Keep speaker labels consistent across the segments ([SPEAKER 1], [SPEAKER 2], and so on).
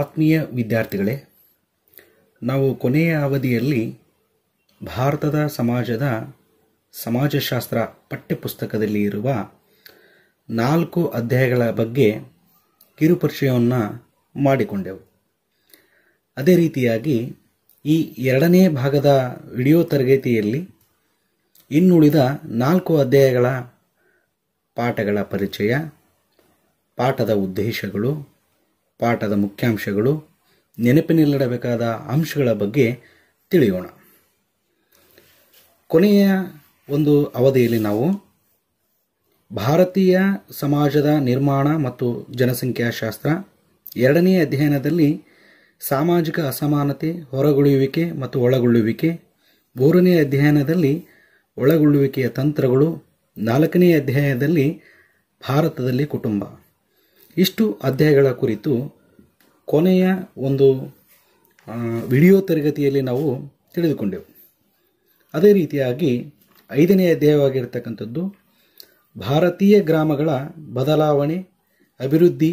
[SPEAKER 1] ಆತ್ಮೀಯ ವಿದ್ಯಾರ್ಥಿಗಳೇ ನಾವು ಕೊನೆಯ ಅವಧಿಯಲ್ಲಿ ಭಾರತದ ಸಮಾಜದ ಸಮಾಜಶಾಸ್ತ್ರ ಪಠ್ಯಪುಸ್ತಕದಲ್ಲಿ ಇರುವ ನಾಲ್ಕು ಅಧ್ಯಾಯಗಳ ಬಗ್ಗೆ ಕಿರುಪರಿಚಯವನ್ನು ಮಾಡಿಕೊಂಡೆವು ಅದೇ ರೀತಿಯಾಗಿ ಈ ಎರಡನೇ ಭಾಗದ ವಿಡಿಯೋ ತರಗತಿಯಲ್ಲಿ ಇನ್ನುಳಿದ ನಾಲ್ಕು ಅಧ್ಯಾಯಗಳ ಪಾಠಗಳ ಪರಿಚಯ ಪಾಠದ ಉದ್ದೇಶಗಳು ಪಾಠದ ಮುಖ್ಯಾಂಶಗಳು ನೆನಪಿನಲ್ಲಿಡಬೇಕಾದ ಅಂಶಗಳ ಬಗ್ಗೆ ತಿಳಿಯೋಣ ಕೊನೆಯ ಒಂದು ಅವಧಿಯಲ್ಲಿ ನಾವು ಭಾರತೀಯ ಸಮಾಜದ ನಿರ್ಮಾಣ ಮತ್ತು ಜನಸಂಖ್ಯಾಶಾಸ್ತ್ರ ಎರಡನೇ ಅಧ್ಯಯನದಲ್ಲಿ ಸಾಮಾಜಿಕ ಅಸಮಾನತೆ ಹೊರಗುಳಿಯುವಿಕೆ ಮತ್ತು ಒಳಗೊಳ್ಳುವಿಕೆ ಮೂರನೇ ಅಧ್ಯಯನದಲ್ಲಿ ಒಳಗೊಳ್ಳುವಿಕೆಯ ತಂತ್ರಗಳು ನಾಲ್ಕನೇ ಅಧ್ಯಾಯದಲ್ಲಿ ಭಾರತದಲ್ಲಿ ಕುಟುಂಬ ಇಷ್ಟು ಅಧ್ಯಾಯಗಳ ಕುರಿತು ಕೊನೆಯ ಒಂದು ವಿಡಿಯೋ ತರಗತಿಯಲ್ಲಿ ನಾವು ತಿಳಿದುಕೊಂಡೆವು ಅದೇ ರೀತಿಯಾಗಿ ಐದನೇ ಅಧ್ಯಾಯವಾಗಿರ್ತಕ್ಕಂಥದ್ದು ಭಾರತೀಯ ಗ್ರಾಮಗಳ ಬದಲಾವಣೆ ಅಭಿವೃದ್ಧಿ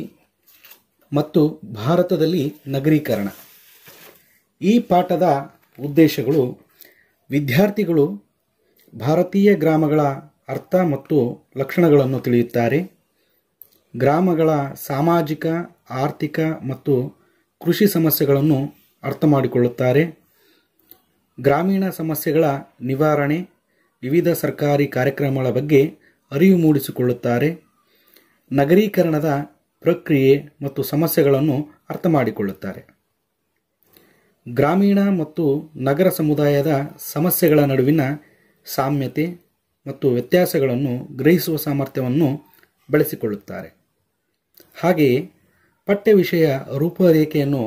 [SPEAKER 1] ಮತ್ತು ಭಾರತದಲ್ಲಿ ನಗರೀಕರಣ ಈ ಪಾಠದ ಉದ್ದೇಶಗಳು ವಿದ್ಯಾರ್ಥಿಗಳು ಭಾರತೀಯ ಗ್ರಾಮಗಳ ಅರ್ಥ ಮತ್ತು ಲಕ್ಷಣಗಳನ್ನು ತಿಳಿಯುತ್ತಾರೆ ಗ್ರಾಮಗಳ ಸಾಮಾಜಿಕ ಆರ್ಥಿಕ ಮತ್ತು ಕೃಷಿ ಸಮಸ್ಯೆಗಳನ್ನು ಅರ್ಥ ಮಾಡಿಕೊಳ್ಳುತ್ತಾರೆ ಗ್ರಾಮೀಣ ಸಮಸ್ಯೆಗಳ ನಿವಾರಣೆ ವಿವಿಧ ಸರ್ಕಾರಿ ಕಾರ್ಯಕ್ರಮಗಳ ಬಗ್ಗೆ ಅರಿವು ಮೂಡಿಸಿಕೊಳ್ಳುತ್ತಾರೆ ನಗರೀಕರಣದ ಪ್ರಕ್ರಿಯೆ ಮತ್ತು ಸಮಸ್ಯೆಗಳನ್ನು ಅರ್ಥ ಮಾಡಿಕೊಳ್ಳುತ್ತಾರೆ ಗ್ರಾಮೀಣ ಮತ್ತು ನಗರ ಸಮುದಾಯದ ಸಮಸ್ಯೆಗಳ ನಡುವಿನ ಸಾಮ್ಯತೆ ಮತ್ತು ವ್ಯತ್ಯಾಸಗಳನ್ನು ಗ್ರಹಿಸುವ ಸಾಮರ್ಥ್ಯವನ್ನು ಬೆಳೆಸಿಕೊಳ್ಳುತ್ತಾರೆ ಹಾಗೆಯೇ ಪಠ್ಯ ವಿಷಯ ರೂಪರೇಖೆಯನ್ನು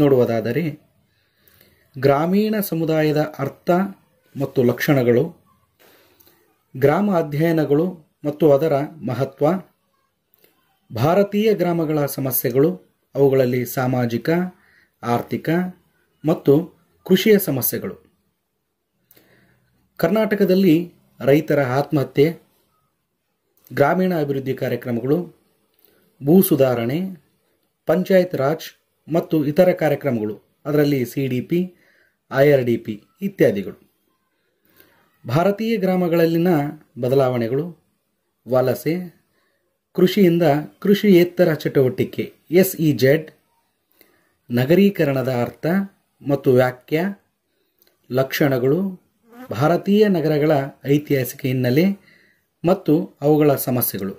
[SPEAKER 1] ನೋಡುವುದಾದರೆ ಗ್ರಾಮೀಣ ಸಮುದಾಯದ ಅರ್ಥ ಮತ್ತು ಲಕ್ಷಣಗಳು ಗ್ರಾಮ ಅಧ್ಯಯನಗಳು ಮತ್ತು ಅದರ ಮಹತ್ವ ಭಾರತೀಯ ಗ್ರಾಮಗಳ ಸಮಸ್ಯೆಗಳು ಅವುಗಳಲ್ಲಿ ಸಾಮಾಜಿಕ ಆರ್ಥಿಕ ಮತ್ತು ಕೃಷಿಯ ಸಮಸ್ಯೆಗಳು ಕರ್ನಾಟಕದಲ್ಲಿ ರೈತರ ಆತ್ಮಹತ್ಯೆ ಗ್ರಾಮೀಣ ಅಭಿವೃದ್ಧಿ ಕಾರ್ಯಕ್ರಮಗಳು ಭೂ ಸುಧಾರಣೆ ಪಂಚಾಯತ್ ರಾಜ್ ಮತ್ತು ಇತರ ಕಾರ್ಯಕ್ರಮಗಳು ಅದರಲ್ಲಿ C D P I R D P ಇತ್ಯಾದಿಗಳು ಭಾರತೀಯ ಗ್ರಾಮಗಳಲ್ಲಿನ ಬದಲಾವಣೆಗಳು ವಲಸೆ ಕೃಷಿಯಿಂದ ಕೃಷಿಯೇತರ ಚಟುವಟಿಕೆ ಎಸ್ ಇ ಜೆಡ್ ನಗರೀಕರಣದ ಅರ್ಥ ಮತ್ತು ವ್ಯಾಖ್ಯ ಲಕ್ಷಣಗಳು ಭಾರತೀಯ ನಗರಗಳ ಐತಿಹಾಸಿಕ ಹಿನ್ನೆಲೆ ಮತ್ತು ಅವುಗಳ ಸಮಸ್ಯೆಗಳು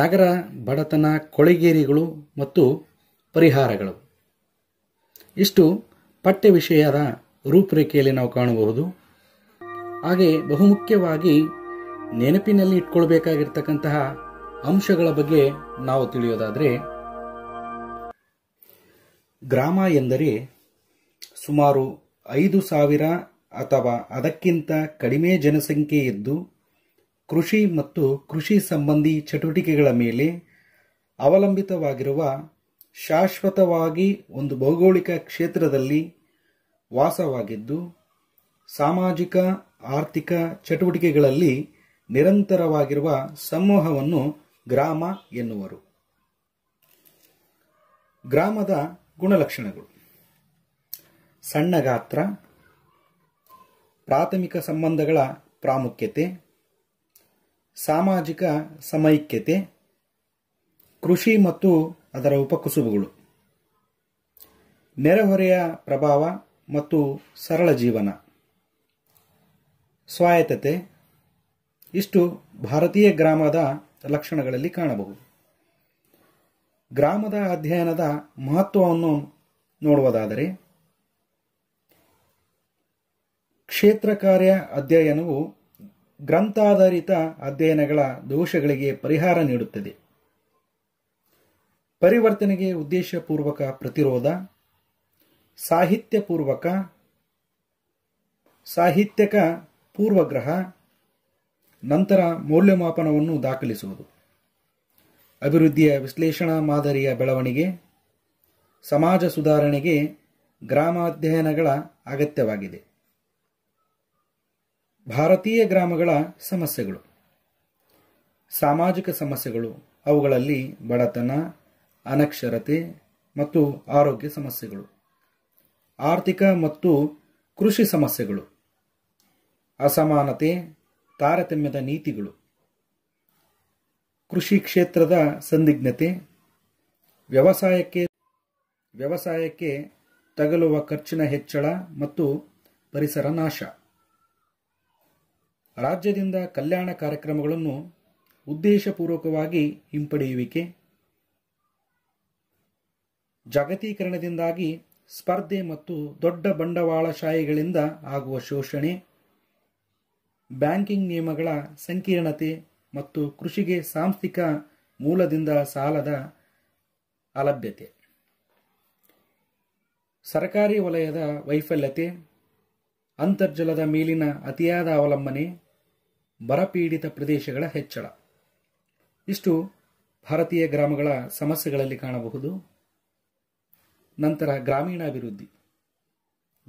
[SPEAKER 1] ನಗರ ಬಡತನ ಕೊಳೆಗೇರಿಗಳು ಮತ್ತು ಪರಿಹಾರಗಳು ಇಷ್ಟು ಪಠ್ಯ ವಿಷಯದ ರೂಪರೇಖೆಯಲ್ಲಿ ನಾವು ಕಾಣಬಹುದು ಹಾಗೆ ಬಹುಮುಖ್ಯವಾಗಿ ನೆನಪಿನಲ್ಲಿ ಇಟ್ಕೊಳ್ಬೇಕಾಗಿರ್ತಕ್ಕಂತಹ ಅಂಶಗಳ ಬಗ್ಗೆ ನಾವು ತಿಳಿಯೋದಾದರೆ ಗ್ರಾಮ ಎಂದರೆ ಸುಮಾರು ಐದು ಸಾವಿರ ಅಥವಾ ಅದಕ್ಕಿಂತ ಕಡಿಮೆ ಜನಸಂಖ್ಯೆ ಇದ್ದು ಕೃಷಿ ಮತ್ತು ಕೃಷಿ ಸಂಬಂಧಿ ಚಟುವಟಿಕೆಗಳ ಮೇಲೆ ಅವಲಂಬಿತವಾಗಿರುವ ಶಾಶ್ವತವಾಗಿ ಒಂದು ಭೌಗೋಳಿಕ ಕ್ಷೇತ್ರದಲ್ಲಿ ವಾಸವಾಗಿದ್ದು ಸಾಮಾಜಿಕ ಆರ್ಥಿಕ ಚಟುವಟಿಕೆಗಳಲ್ಲಿ ನಿರಂತರವಾಗಿರುವ ಸಮೂಹವನ್ನು ಗ್ರಾಮ ಎನ್ನುವರು ಗ್ರಾಮದ ಗುಣಲಕ್ಷಣಗಳು ಸಣ್ಣ ಗಾತ್ರ ಪ್ರಾಥಮಿಕ ಸಂಬಂಧಗಳ ಪ್ರಾಮುಖ್ಯತೆ ಸಾಮಾಜಿಕ ಸಮೈಕ್ಯತೆ ಕೃಷಿ ಮತ್ತು ಅದರ ಉಪಕುಸುಬುಗಳು ನೆರೆಹೊರೆಯ ಪ್ರಭಾವ ಮತ್ತು ಸರಳ ಜೀವನ ಸ್ವಾಯತ್ತತೆ ಇಷ್ಟು ಭಾರತೀಯ ಗ್ರಾಮದ ಲಕ್ಷಣಗಳಲ್ಲಿ ಕಾಣಬಹುದು ಗ್ರಾಮದ ಅಧ್ಯಯನದ ಮಹತ್ವವನ್ನು ನೋಡುವುದಾದರೆ ಕ್ಷೇತ್ರ ಕಾರ್ಯ ಅಧ್ಯಯನವು ಗ್ರಂಥಾಧಾರಿತ ಅಧ್ಯಯನಗಳ ದೋಷಗಳಿಗೆ ಪರಿಹಾರ ನೀಡುತ್ತದೆ ಪರಿವರ್ತನೆಗೆ ಉದ್ದೇಶಪೂರ್ವಕ ಪ್ರತಿರೋಧ ಸಾಹಿತ್ಯಪೂರ್ವಕ ಸಾಹಿತ್ಯಕ ಪೂರ್ವಗ್ರಹ ನಂತರ ಮೌಲ್ಯಮಾಪನವನ್ನು ದಾಖಲಿಸುವುದು ಅಭಿವೃದ್ಧಿಯ ವಿಶ್ಲೇಷಣಾ ಮಾದರಿಯ ಬೆಳವಣಿಗೆ ಸಮಾಜ ಸುಧಾರಣೆಗೆ ಗ್ರಾಮಾಧ್ಯಯನಗಳ ಅಗತ್ಯವಾಗಿದೆ ಭಾರತೀಯ ಗ್ರಾಮಗಳ ಸಮಸ್ಯೆಗಳು ಸಾಮಾಜಿಕ ಸಮಸ್ಯೆಗಳು ಅವುಗಳಲ್ಲಿ ಬಡತನ ಅನಕ್ಷರತೆ ಮತ್ತು ಆರೋಗ್ಯ ಸಮಸ್ಯೆಗಳು ಆರ್ಥಿಕ ಮತ್ತು ಕೃಷಿ ಸಮಸ್ಯೆಗಳು ಅಸಮಾನತೆ ತಾರತಮ್ಯದ ನೀತಿಗಳು ಕೃಷಿ ಕ್ಷೇತ್ರದ ಸಂದಿಗ್ಧತೆ ವ್ಯವಸಾಯಕ್ಕೆ ವ್ಯವಸಾಯಕ್ಕೆ ತಗಲುವ ಖರ್ಚಿನ ಹೆಚ್ಚಳ ಮತ್ತು ಪರಿಸರ ನಾಶ ರಾಜ್ಯದಿಂದ ಕಲ್ಯಾಣ ಕಾರ್ಯಕ್ರಮಗಳನ್ನು ಉದ್ದೇಶಪೂರ್ವಕವಾಗಿ ಹಿಂಪಡೆಯುವಿಕೆ ಜಾಗತೀಕರಣದಿಂದಾಗಿ ಸ್ಪರ್ಧೆ ಮತ್ತು ದೊಡ್ಡ ಬಂಡವಾಳಶಾಹಿಗಳಿಂದ ಆಗುವ ಶೋಷಣೆ ಬ್ಯಾಂಕಿಂಗ್ ನಿಯಮಗಳ ಸಂಕೀರ್ಣತೆ ಮತ್ತು ಕೃಷಿಗೆ ಸಾಂಸ್ಥಿಕ ಮೂಲದಿಂದ ಸಾಲದ ಅಲಭ್ಯತೆ ಸರ್ಕಾರಿ ವಲಯದ ವೈಫಲ್ಯತೆ ಅಂತರ್ಜಲದ ಮೇಲಿನ ಅತಿಯಾದ ಅವಲಂಬನೆ ಬರಪೀಡಿತ ಪ್ರದೇಶಗಳ ಹೆಚ್ಚಳ ಇಷ್ಟು ಭಾರತೀಯ ಗ್ರಾಮಗಳ ಸಮಸ್ಯೆಗಳಲ್ಲಿ ಕಾಣಬಹುದು ನಂತರ ಗ್ರಾಮೀಣಾಭಿವೃದ್ಧಿ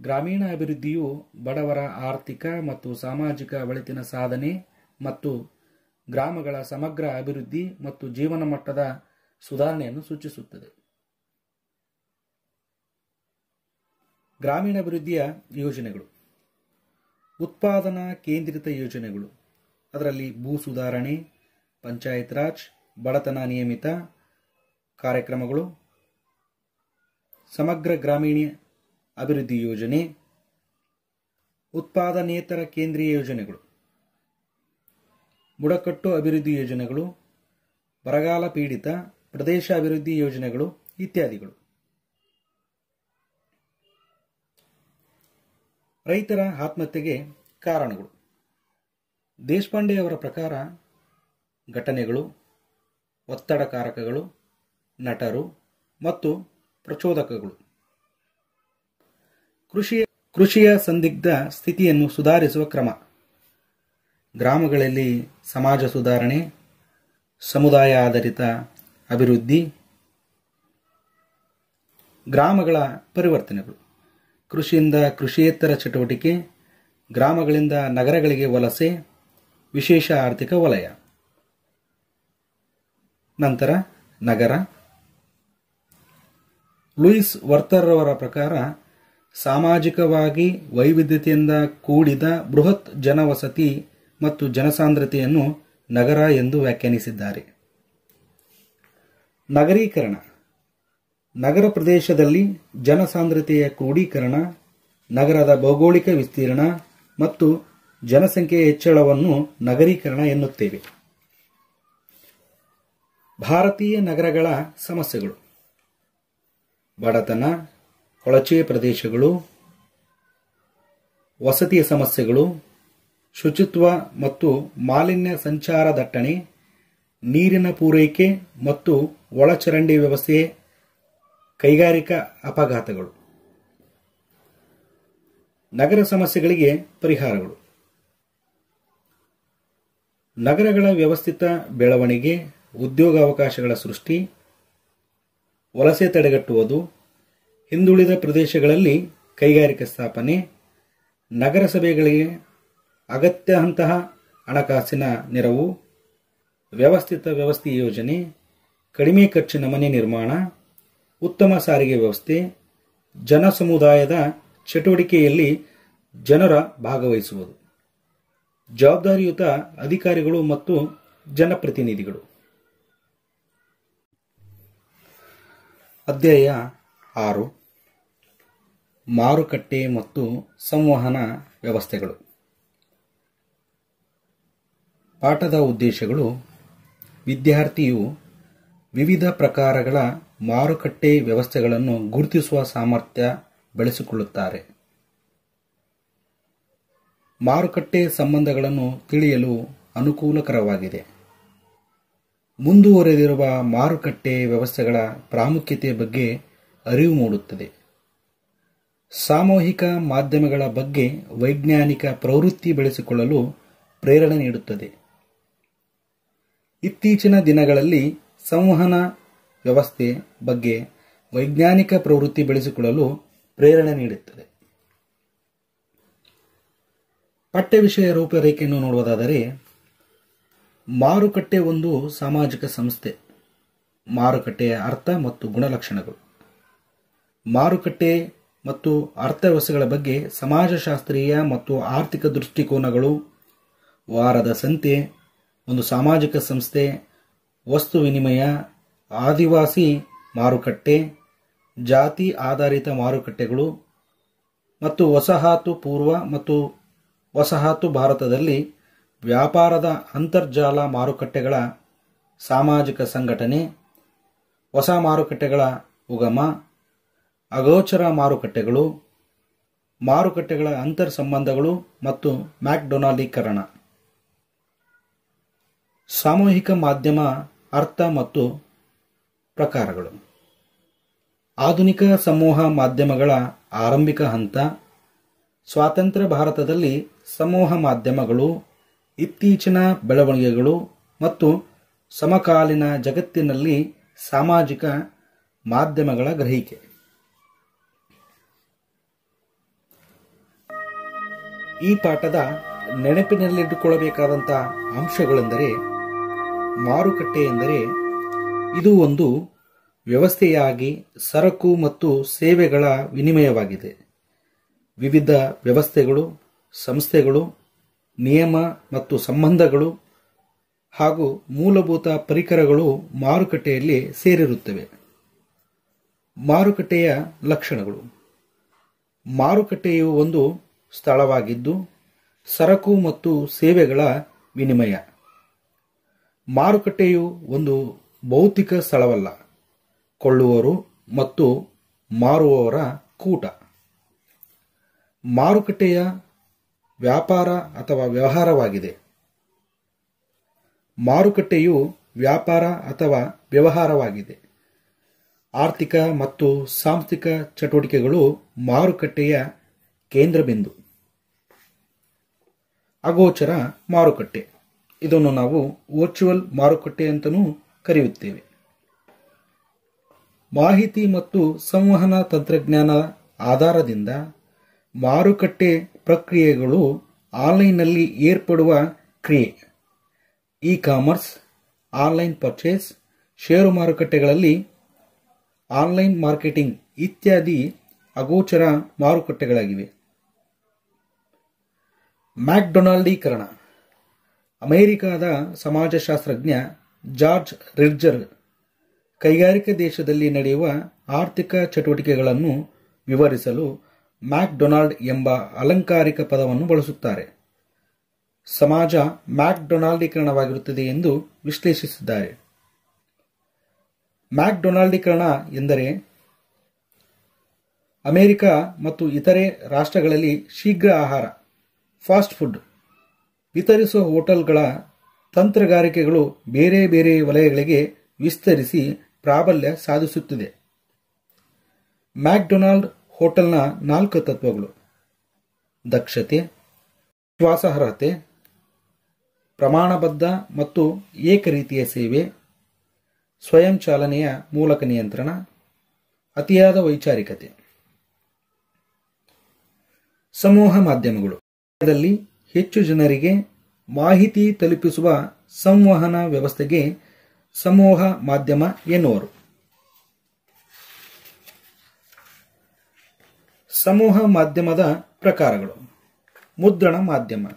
[SPEAKER 1] ಗ್ರಾಮೀಣ ಅಭಿವೃದ್ಧಿಯು ಬಡವರ ಆರ್ಥಿಕ ಮತ್ತು ಸಾಮಾಜಿಕ ಒಳಿತಿನ ಸಾಧನೆ ಮತ್ತು ಗ್ರಾಮಗಳ ಸಮಗ್ರ ಅಭಿವೃದ್ಧಿ ಮತ್ತು ಜೀವನ ಮಟ್ಟದ ಸುಧಾರಣೆಯನ್ನು ಸೂಚಿಸುತ್ತದೆ ಗ್ರಾಮೀಣಾಭಿವೃದ್ಧಿಯ ಯೋಜನೆಗಳು ಉತ್ಪಾದನಾ ಕೇಂದ್ರಿತ ಯೋಜನೆಗಳು ಅದರಲ್ಲಿ ಭೂ ಸುಧಾರಣೆ ಪಂಚಾಯತ್ ರಾಜ್ ಬಡತನ ನಿಯಮಿತ ಕಾರ್ಯಕ್ರಮಗಳು ಸಮಗ್ರ ಗ್ರಾಮೀಣ ಅಭಿವೃದ್ಧಿ ಯೋಜನೆ ಉತ್ಪಾದನೇತರ ಕೇಂದ್ರೀಯ ಯೋಜನೆಗಳು ಬುಡಕಟ್ಟು ಅಭಿವೃದ್ಧಿ ಯೋಜನೆಗಳು ಬರಗಾಲ ಪೀಡಿತ ಪ್ರದೇಶ ಅಭಿವೃದ್ಧಿ ಯೋಜನೆಗಳು ಇತ್ಯಾದಿಗಳು ರೈತರ ಆತ್ಮಹತ್ಯೆಗೆ ಕಾರಣಗಳು ದೇಶಪಾಂಡೆ ಅವರ ಪ್ರಕಾರ ಘಟನೆಗಳು ಒತ್ತಡಕಾರಕಗಳು ನಟರು ಮತ್ತು ಪ್ರಚೋದಕಗಳು ಕೃಷಿಯ ಕೃಷಿಯ ಸಂದಿಗ್ಧ ಸ್ಥಿತಿಯನ್ನು ಸುಧಾರಿಸುವ ಕ್ರಮ ಗ್ರಾಮಗಳಲ್ಲಿ ಸಮಾಜ ಸುಧಾರಣೆ ಸಮುದಾಯ ಆಧಾರಿತ ಅಭಿವೃದ್ಧಿ ಗ್ರಾಮಗಳ ಪರಿವರ್ತನೆಗಳು ಕೃಷಿಯಿಂದ ಕೃಷಿಯೇತರ ಚಟುವಟಿಕೆ ಗ್ರಾಮಗಳಿಂದ ನಗರಗಳಿಗೆ ವಲಸೆ ವಿಶೇಷ ಆರ್ಥಿಕ ವಲಯ ನಂತರ ನಗರ ಲೂಯಿಸ್ ವರ್ತರ್ರವರ ಪ್ರಕಾರ ಸಾಮಾಜಿಕವಾಗಿ ವೈವಿಧ್ಯತೆಯಿಂದ ಕೂಡಿದ ಬೃಹತ್ ಜನವಸತಿ ಮತ್ತು ಜನಸಾಂದ್ರತೆಯನ್ನು ನಗರ ಎಂದು ವ್ಯಾಖ್ಯಾನಿಸಿದ್ದಾರೆ ನಗರೀಕರಣ ನಗರ ಪ್ರದೇಶದಲ್ಲಿ ಜನಸಾಂದ್ರತೆಯ ಕ್ರೋಢೀಕರಣ ನಗರದ ಭೌಗೋಳಿಕ ವಿಸ್ತೀರ್ಣ ಮತ್ತು ಜನಸಂಖ್ಯೆಯ ಹೆಚ್ಚಳವನ್ನು ನಗರೀಕರಣ ಎನ್ನುತ್ತೇವೆ ಭಾರತೀಯ ನಗರಗಳ ಸಮಸ್ಯೆಗಳು ಬಡತನ ಕೊಳಚೆ ಪ್ರದೇಶಗಳು ವಸತಿಯ ಸಮಸ್ಯೆಗಳು ಶುಚಿತ್ವ ಮತ್ತು ಮಾಲಿನ್ಯ ಸಂಚಾರ ದಟ್ಟಣೆ ನೀರಿನ ಪೂರೈಕೆ ಮತ್ತು ಒಳಚರಂಡಿ ವ್ಯವಸ್ಥೆ ಕೈಗಾರಿಕಾ ಅಪಘಾತಗಳು ನಗರ ಸಮಸ್ಯೆಗಳಿಗೆ ಪರಿಹಾರಗಳು ನಗರಗಳ ವ್ಯವಸ್ಥಿತ ಬೆಳವಣಿಗೆ ಉದ್ಯೋಗಾವಕಾಶಗಳ ಸೃಷ್ಟಿ ವಲಸೆ ತಡೆಗಟ್ಟುವುದು ಹಿಂದುಳಿದ ಪ್ರದೇಶಗಳಲ್ಲಿ ಕೈಗಾರಿಕೆ ಸ್ಥಾಪನೆ ನಗರಸಭೆಗಳಿಗೆ ಅಗತ್ಯ ಅಂತಹ ಹಣಕಾಸಿನ ನೆರವು ವ್ಯವಸ್ಥಿತ ವ್ಯವಸ್ಥೆ ಯೋಜನೆ ಕಡಿಮೆ ಖರ್ಚಿನ ಮನೆ ನಿರ್ಮಾಣ ಉತ್ತಮ ಸಾರಿಗೆ ವ್ಯವಸ್ಥೆ ಜನ ಸಮುದಾಯದ ಚಟುವಟಿಕೆಯಲ್ಲಿ ಜನರ ಭಾಗವಹಿಸುವುದು ಜವಾಬ್ದಾರಿಯುತ ಅಧಿಕಾರಿಗಳು ಮತ್ತು ಜನಪ್ರತಿನಿಧಿಗಳು ಅಧ್ಯಾಯ ಆರು ಮಾರುಕಟ್ಟೆ ಮತ್ತು ಸಂವಹನ ವ್ಯವಸ್ಥೆಗಳು ಪಾಠದ ಉದ್ದೇಶಗಳು ವಿದ್ಯಾರ್ಥಿಯು ವಿವಿಧ ಪ್ರಕಾರಗಳ ಮಾರುಕಟ್ಟೆ ವ್ಯವಸ್ಥೆಗಳನ್ನು ಗುರುತಿಸುವ ಸಾಮರ್ಥ್ಯ ಬೆಳೆಸಿಕೊಳ್ಳುತ್ತಾರೆ ಮಾರುಕಟ್ಟೆ ಸಂಬಂಧಗಳನ್ನು ತಿಳಿಯಲು ಅನುಕೂಲಕರವಾಗಿದೆ ಮುಂದುವರೆದಿರುವ ಮಾರುಕಟ್ಟೆ ವ್ಯವಸ್ಥೆಗಳ ಪ್ರಾಮುಖ್ಯತೆಯ ಬಗ್ಗೆ ಅರಿವು ಮೂಡುತ್ತದೆ ಸಾಮೂಹಿಕ ಮಾಧ್ಯಮಗಳ ಬಗ್ಗೆ ವೈಜ್ಞಾನಿಕ ಪ್ರವೃತ್ತಿ ಬೆಳೆಸಿಕೊಳ್ಳಲು ಪ್ರೇರಣೆ ನೀಡುತ್ತದೆ ಇತ್ತೀಚಿನ ದಿನಗಳಲ್ಲಿ ಸಂವಹನ ವ್ಯವಸ್ಥೆ ಬಗ್ಗೆ ವೈಜ್ಞಾನಿಕ ಪ್ರವೃತ್ತಿ ಬೆಳೆಸಿಕೊಳ್ಳಲು ಪ್ರೇರಣೆ ನೀಡುತ್ತದೆ ಪಠ್ಯ ವಿಷಯ ರೂಪರೇಖೆಯನ್ನು ನೋಡುವುದಾದರೆ ಮಾರುಕಟ್ಟೆ ಒಂದು ಸಾಮಾಜಿಕ ಸಂಸ್ಥೆ ಮಾರುಕಟ್ಟೆಯ ಅರ್ಥ ಮತ್ತು ಗುಣಲಕ್ಷಣಗಳು ಮಾರುಕಟ್ಟೆ ಮತ್ತು ಅರ್ಥವ್ಯವಸ್ಥೆಗಳ ಬಗ್ಗೆ ಸಮಾಜಶಾಸ್ತ್ರೀಯ ಮತ್ತು ಆರ್ಥಿಕ ದೃಷ್ಟಿಕೋನಗಳು ವಾರದ ಸಂತೆ ಒಂದು ಸಾಮಾಜಿಕ ಸಂಸ್ಥೆ ವಸ್ತು ವಿನಿಮಯ ಆದಿವಾಸಿ ಮಾರುಕಟ್ಟೆ ಜಾತಿ ಆಧಾರಿತ ಮಾರುಕಟ್ಟೆಗಳು ಮತ್ತು ವಸಾಹತು ಪೂರ್ವ ಮತ್ತು ವಸಾಹತು ಭಾರತದಲ್ಲಿ ವ್ಯಾಪಾರದ ಅಂತರ್ಜಾಲ ಮಾರುಕಟ್ಟೆಗಳ ಸಾಮಾಜಿಕ ಸಂಘಟನೆ ಹೊಸ ಮಾರುಕಟ್ಟೆಗಳ ಉಗಮ ಅಗೋಚರ ಮಾರುಕಟ್ಟೆಗಳು ಮಾರುಕಟ್ಟೆಗಳ ಅಂತರ್ ಸಂಬಂಧಗಳು ಮತ್ತು ಮ್ಯಾಕ್ಡೊನಾಲೀಕರಣ ಸಾಮೂಹಿಕ ಮಾಧ್ಯಮ ಅರ್ಥ ಮತ್ತು ಪ್ರಕಾರಗಳು ಆಧುನಿಕ ಸಮೂಹ ಮಾಧ್ಯಮಗಳ ಆರಂಭಿಕ ಹಂತ ಸ್ವಾತಂತ್ರ್ಯ ಭಾರತದಲ್ಲಿ ಸಮೂಹ ಮಾಧ್ಯಮಗಳು ಇತ್ತೀಚಿನ ಬೆಳವಣಿಗೆಗಳು ಮತ್ತು ಸಮಕಾಲೀನ ಜಗತ್ತಿನಲ್ಲಿ ಸಾಮಾಜಿಕ ಮಾಧ್ಯಮಗಳ ಗ್ರಹಿಕೆ ಈ ಪಾಠದ ನೆನಪಿನಲ್ಲಿಟ್ಟುಕೊಳ್ಳಬೇಕಾದಂಥ ಅಂಶಗಳೆಂದರೆ ಮಾರುಕಟ್ಟೆ ಎಂದರೆ ಇದು ಒಂದು ವ್ಯವಸ್ಥೆಯಾಗಿ ಸರಕು ಮತ್ತು ಸೇವೆಗಳ ವಿನಿಮಯವಾಗಿದೆ ವಿವಿಧ ವ್ಯವಸ್ಥೆಗಳು ಸಂಸ್ಥೆಗಳು ನಿಯಮ ಮತ್ತು ಸಂಬಂಧಗಳು ಹಾಗೂ ಮೂಲಭೂತ ಪರಿಕರಗಳು ಮಾರುಕಟ್ಟೆಯಲ್ಲಿ ಸೇರಿರುತ್ತವೆ ಮಾರುಕಟ್ಟೆಯ ಲಕ್ಷಣಗಳು ಮಾರುಕಟ್ಟೆಯು ಒಂದು ಸ್ಥಳವಾಗಿದ್ದು ಸರಕು ಮತ್ತು ಸೇವೆಗಳ ವಿನಿಮಯ ಮಾರುಕಟ್ಟೆಯು ಒಂದು ಭೌತಿಕ ಸ್ಥಳವಲ್ಲ ಕೊಳ್ಳುವವರು ಮತ್ತು ಮಾರುವವರ ಕೂಟ ಮಾರುಕಟ್ಟೆಯ ವ್ಯಾಪಾರ ಅಥವಾ ವ್ಯವಹಾರವಾಗಿದೆ ಮಾರುಕಟ್ಟೆಯು ವ್ಯಾಪಾರ ಅಥವಾ ವ್ಯವಹಾರವಾಗಿದೆ ಆರ್ಥಿಕ ಮತ್ತು ಸಾಂಸ್ಥಿಕ ಚಟುವಟಿಕೆಗಳು ಮಾರುಕಟ್ಟೆಯ ಕೇಂದ್ರಬಿಂದು ಅಗೋಚರ ಮಾರುಕಟ್ಟೆ ಇದನ್ನು ನಾವು ವರ್ಚುವಲ್ ಮಾರುಕಟ್ಟೆ ಅಂತಲೂ ಕರೆಯುತ್ತೇವೆ ಮಾಹಿತಿ ಮತ್ತು ಸಂವಹನ ತಂತ್ರಜ್ಞಾನ ಆಧಾರದಿಂದ ಮಾರುಕಟ್ಟೆ ಪ್ರಕ್ರಿಯೆಗಳು ಆನ್ಲೈನ್ನಲ್ಲಿ ಏರ್ಪಡುವ ಕ್ರಿಯೆ e commerce online purchase share ಮಾರುಕಟ್ಟೆಗಳಲ್ಲಿ ಆನ್ಲೈನ್ ಮಾರ್ಕೆಟಿಂಗ್ ಇತ್ಯಾದಿ ಅಗೋಚರ ಮಾರುಕಟ್ಟೆಗಳಾಗಿವೆ ಮ್ಯಾಕ್ಡೊನಾಲ್ಡೀಕರಣ ಅಮೆರಿಕಾದ ಸಮಾಜಶಾಸ್ತ್ರಜ್ಞ ಜಾರ್ಜ್ ರಿರ್ಜರ್ ಕೈಗಾರಿಕೆ ದೇಶದಲ್ಲಿ ನಡೆಯುವ ಆರ್ಥಿಕ ಚಟುವಟಿಕೆಗಳನ್ನು ವಿವರಿಸಲು ಮ್ಯಾಕ್ಡೊನಾಲ್ಡ್ ಎಂಬ ಅಲಂಕಾರಿಕ ಪದವನ್ನು ಬಳಸುತ್ತಾರೆ ಸಮಾಜ ಮ್ಯಾಕ್ಡೊನಾಲ್ಡೀಕರಣವಾಗಿರುತ್ತದೆ ಎಂದು ವಿಶ್ಲೇಷಿಸಿದ್ದಾರೆ ಮ್ಯಾಕ್ಡೊನಾಲ್ಡೀಕರಣ ಎಂದರೆ ಅಮೆರಿಕ ಮತ್ತು ಇತರೆ ರಾಷ್ಟ್ರಗಳಲ್ಲಿ ಶೀಘ್ರ ಆಹಾರ ಫಾಸ್ಟ್ ಫುಡ್ ವಿತರಿಸುವ ಹೋಟೆಲ್ಗಳ ತಂತ್ರಗಾರಿಕೆಗಳು ಬೇರೆ ಬೇರೆ ವಲಯಗಳಿಗೆ ವಿಸ್ತರಿಸಿ ಪ್ರಾಬಲ್ಯ ಸಾಧಿಸುತ್ತಿದೆ ಮ್ಯಾಕ್ಡೊನಾಲ್ಡ್ ಹೋಟೆಲ್ನ ನಾಲ್ಕು ತತ್ವಗಳು ದಕ್ಷತೆ ಶ್ವಾಸಾರ್ಹತೆ ಪ್ರಮಾಣಬದ್ಧ ಮತ್ತು ಏಕರೀತಿಯ ಸೇವೆ ಸ್ವಯಂ ಚಾಲನೆಯ ಮೂಲಕ ನಿಯಂತ್ರಣ ಅತಿಯಾದ ವೈಚಾರಿಕತೆ ಸಮೂಹ ಮಾಧ್ಯಮಗಳು ಹೆಚ್ಚು ಜನರಿಗೆ ಮಾಹಿತಿ ತಲುಪಿಸುವ ಸಂವಹನ ವ್ಯವಸ್ಥೆಗೆ ಸಮೂಹ ಮಾಧ್ಯಮ ಎನ್ನುವರು ಸಮೂಹ ಮಾಧ್ಯಮದ ಪ್ರಕಾರಗಳು ಮುದ್ರಣ ಮಾಧ್ಯಮ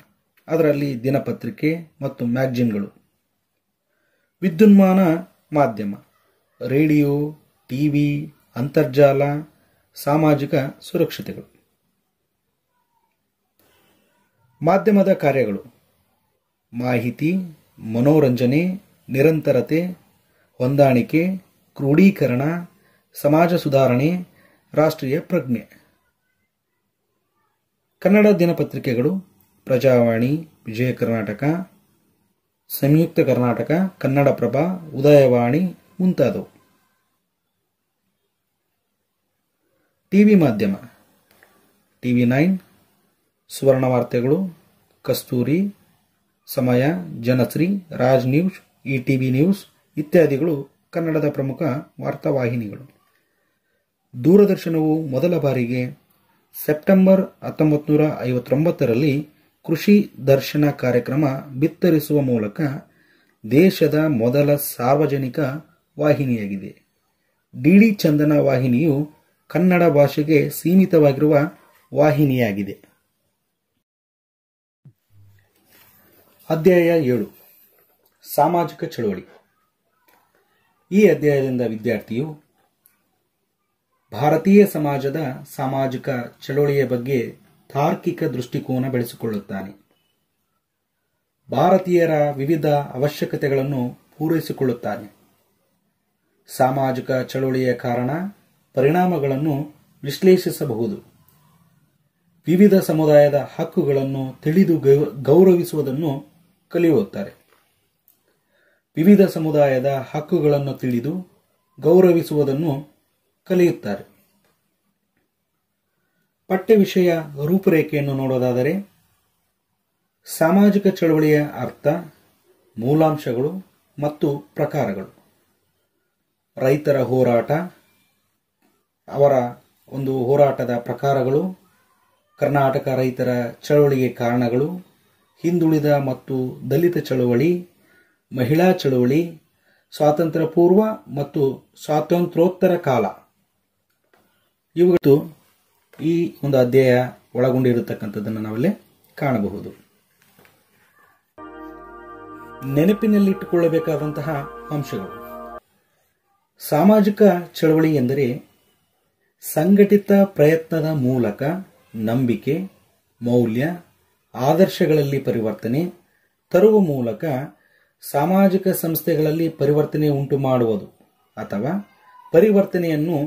[SPEAKER 1] ಅದರಲ್ಲಿ ದಿನಪತ್ರಿಕೆ ಮತ್ತು ಮ್ಯಾಗ್ಜಿನ್ಗಳು ವಿದ್ಯುನ್ಮಾನ ಮಾಧ್ಯಮ ರೇಡಿಯೋ ಟಿವಿ ಅಂತರ್ಜಾಲ ಸಾಮಾಜಿಕ ಸುರಕ್ಷತೆಗಳು ಮಾಧ್ಯಮದ ಕಾರ್ಯಗಳು ಮಾಹಿತಿ ಮನೋರಂಜನೆ ನಿರಂತರತೆ ಹೊಂದಾಣಿಕೆ ಕ್ರೋಢೀಕರಣ ಸಮಾಜ ಸುಧಾರಣೆ ರಾಷ್ಟ್ರೀಯ ಪ್ರಜ್ಞೆ ಕನ್ನಡ ದಿನಪತ್ರಿಕೆಗಳು ಪ್ರಜಾವಾಣಿ ವಿಜಯ ಕರ್ನಾಟಕ ಸಂಯುಕ್ತ ಕರ್ನಾಟಕ ಕನ್ನಡಪ್ರಭ ಉದಯವಾಣಿ ಮುಂತಾದವು ಟಿವಿ ಮಾಧ್ಯಮ ಟಿವಿ ನೈನ್ ಸುವರ್ಣ ವಾರ್ತೆಗಳು Kasthuri Samaya Janashri Raj news E TV news ಇತ್ಯಾದಿಗಳು ಕನ್ನಡದ ಪ್ರಮುಖ ವಾರ್ತಾ ವಾಹಿನಿಗಳು ದೂರದರ್ಶನವು ಮೊದಲ ಬಾರಿಗೆ ಸೆಪ್ಟೆಂಬರ್ ಹತ್ತೊಂಬತ್ತು ನೂರ ಐವತ್ತೊಂಬತ್ತರಲ್ಲಿ ಕೃಷಿ ದರ್ಶನ ಕಾರ್ಯಕ್ರಮ ಬಿತ್ತರಿಸುವ ಮೂಲಕ ದೇಶದ ಮೊದಲ ಸಾರ್ವಜನಿಕ ವಾಹಿನಿಯಾಗಿದೆ ಡಿಡಿ ಚಂದನ ವಾಹಿನಿಯು ಕನ್ನಡ ಭಾಷೆಗೆ ಸೀಮಿತವಾಗಿರುವ ವಾಹಿನಿಯಾಗಿದೆ ಅಧ್ಯಾಯ ಏಳು ಸಾಮಾಜಿಕ ಚಳುವಳಿ ಈ ಅಧ್ಯಾಯದಿಂದ ವಿದ್ಯಾರ್ಥಿಯು ಭಾರತೀಯ ಸಮಾಜದ ಸಾಮಾಜಿಕ ಚಳುವಳಿಯ ಬಗ್ಗೆ ತಾರ್ಕಿಕ ದೃಷ್ಟಿಕೋನ ಬೆಳೆಸಿಕೊಳ್ಳುತ್ತಾನೆ ಭಾರತೀಯರ ವಿವಿಧ ಅವಶ್ಯಕತೆಗಳನ್ನು ಪೂರೈಸಿಕೊಳ್ಳುತ್ತಾನೆ ಸಾಮಾಜಿಕ ಚಳವಳಿಯ ಕಾರಣ ಪರಿಣಾಮಗಳನ್ನು ವಿಶ್ಲೇಷಿಸಬಹುದು ವಿವಿಧ ಸಮುದಾಯದ ಹಕ್ಕುಗಳನ್ನು ತಿಳಿದು ಗೌರವಿಸುವುದನ್ನು ಕಲಿಯುತ್ತಾರೆ ವಿವಿಧ ಸಮುದಾಯದ ಹಕ್ಕುಗಳನ್ನು ತಿಳಿದು ಗೌರವಿಸುವುದನ್ನು ಕಲಿಯುತ್ತಾರೆ ಪಠ್ಯ ವಿಷಯ ರೂಪರೇಖೆಯನ್ನು ನೋಡೋದಾದರೆ ಸಾಮಾಜಿಕ ಚಳವಳಿಯ ಅರ್ಥ ಮೂಲಾಂಶಗಳು ಮತ್ತು ಪ್ರಕಾರಗಳು ರೈತರ ಹೋರಾಟ ಅವರ ಒಂದು ಹೋರಾಟದ ಪ್ರಕಾರಗಳು ಕರ್ನಾಟಕ ರೈತರ ಚಳವಳಿಗೆ ಕಾರಣಗಳು ಹಿಂದುಳಿದ ಮತ್ತು ದಲಿತ ಚಳವಳಿ ಮಹಿಳಾ ಚಳವಳಿ ಸ್ವಾತಂತ್ರ್ಯ ಪೂರ್ವ ಮತ್ತು ಸ್ವಾತಂತ್ರ್ಯೋತ್ತರ ಕಾಲ ಇವುಗಳು ಈ ಒಂದು ಅಧ್ಯಾಯ ಒಳಗೊಂಡಿರತಕ್ಕಂಥದ್ದನ್ನು ನಾವಿಲ್ಲಿ ಕಾಣಬಹುದು ನೆನಪಿನಲ್ಲಿಟ್ಟುಕೊಳ್ಳಬೇಕಾದಂತಹ ಅಂಶಗಳು ಸಾಮಾಜಿಕ ಚಳವಳಿ ಎಂದರೆ ಸಂಘಟಿತ ಪ್ರಯತ್ನದ ಮೂಲಕ ನಂಬಿಕೆ ಮೌಲ್ಯ ಆದರ್ಶಗಳಲ್ಲಿ ಪರಿವರ್ತನೆ ತರುವ ಮೂಲಕ ಸಾಮಾಜಿಕ ಸಂಸ್ಥೆಗಳಲ್ಲಿ ಪರಿವರ್ತನೆ ಉಂಟು ಮಾಡುವುದು ಅಥವಾ ಪರಿವರ್ತನೆಯನ್ನು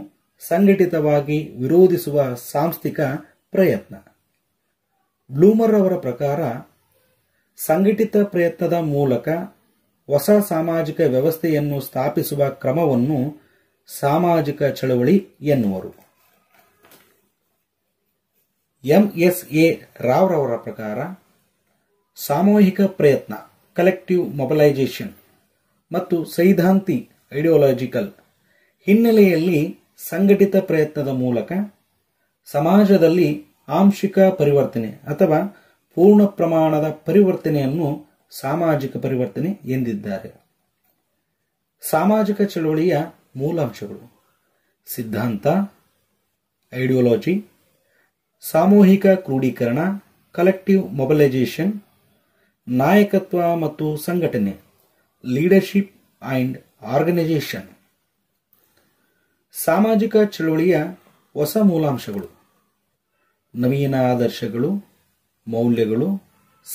[SPEAKER 1] ಸಂಘಟಿತವಾಗಿ ವಿರೋಧಿಸುವ ಸಾಂಸ್ಥಿಕ ಪ್ರಯತ್ನ ಬ್ಲೂಮರ್ ಅವರ ಪ್ರಕಾರ ಸಂಘಟಿತ ಪ್ರಯತ್ನದ ಮೂಲಕ ಹೊಸ ಸಾಮಾಜಿಕ ವ್ಯವಸ್ಥೆಯನ್ನು ಸ್ಥಾಪಿಸುವ ಕ್ರಮವನ್ನು ಸಾಮಾಜಿಕ ಚಳವಳಿ ಎನ್ನುವರು ಎಂಎಸ್ಎ ರಾವ್ರವರ ಪ್ರಕಾರ ಸಾಮೂಹಿಕ ಪ್ರಯತ್ನ ಕಲೆಕ್ಟಿವ್ ಮೊಬಲೈಜೇಷನ್ ಮತ್ತು ಸೈದ್ಧಾಂತಿ ಐಡಿಯೋಲಾಜಿಕಲ್ ಹಿನ್ನೆಲೆಯಲ್ಲಿ ಸಂಘಟಿತ ಪ್ರಯತ್ನದ ಮೂಲಕ ಸಮಾಜದಲ್ಲಿ ಆಂಶಿಕ ಪರಿವರ್ತನೆ ಅಥವಾ ಪೂರ್ಣ ಪ್ರಮಾಣದ ಪರಿವರ್ತನೆಯನ್ನು ಸಾಮಾಜಿಕ ಪರಿವರ್ತನೆ ಎಂದಿದ್ದಾರೆ ಸಾಮಾಜಿಕ ಚಳವಳಿಯ ಮೂಲಾಂಶಗಳು ಸಿದ್ಧಾಂತ ಐಡಿಯೋಲಾಜಿ ಸಾಮೂಹಿಕ ಕ್ರೋಢೀಕರಣ ಕಲೆಕ್ಟಿವ್ ಮೊಬಲೈಜೇಷನ್ ನಾಯಕತ್ವ ಮತ್ತು ಸಂಘಟನೆ ಲೀಡರ್ಶಿಪ್ ಆ್ಯಂಡ್ ಆರ್ಗನೈಜೇಷನ್ ಸಾಮಾಜಿಕ ಚಳುವಳಿಯ ಹೊಸ ಮೂಲಾಂಶಗಳು ನವೀನ ಆದರ್ಶಗಳು ಮೌಲ್ಯಗಳು